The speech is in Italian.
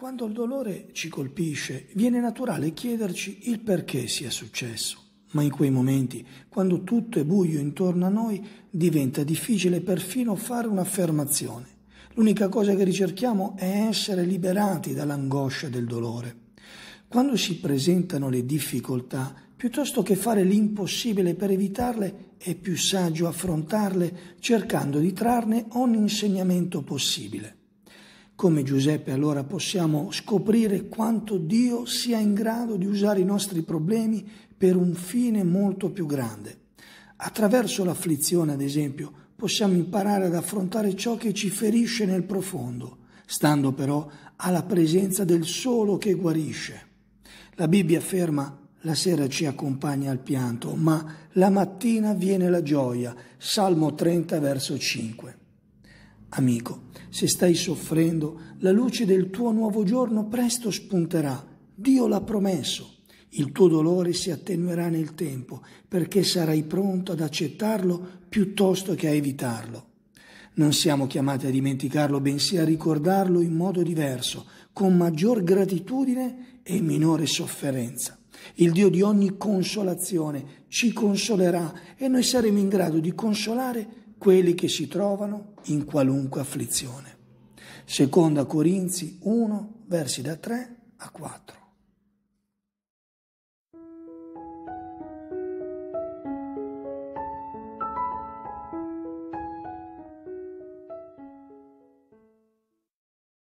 Quando il dolore ci colpisce, viene naturale chiederci il perché sia successo. Ma in quei momenti, quando tutto è buio intorno a noi, diventa difficile perfino fare un'affermazione. L'unica cosa che ricerchiamo è essere liberati dall'angoscia del dolore. Quando si presentano le difficoltà, piuttosto che fare l'impossibile per evitarle, è più saggio affrontarle cercando di trarne ogni insegnamento possibile. Come Giuseppe allora possiamo scoprire quanto Dio sia in grado di usare i nostri problemi per un fine molto più grande. Attraverso l'afflizione, ad esempio, possiamo imparare ad affrontare ciò che ci ferisce nel profondo, stando però alla presenza del solo che guarisce. La Bibbia afferma la sera ci accompagna al pianto, ma la mattina viene la gioia. Salmo 30, verso 5. Amico, se stai soffrendo, la luce del tuo nuovo giorno presto spunterà. Dio l'ha promesso. Il tuo dolore si attenuerà nel tempo, perché sarai pronto ad accettarlo piuttosto che a evitarlo. Non siamo chiamati a dimenticarlo, bensì a ricordarlo in modo diverso, con maggior gratitudine e minore sofferenza. Il Dio di ogni consolazione ci consolerà e noi saremo in grado di consolare quelli che si trovano in qualunque afflizione. Seconda Corinzi 1, versi da 3 a 4.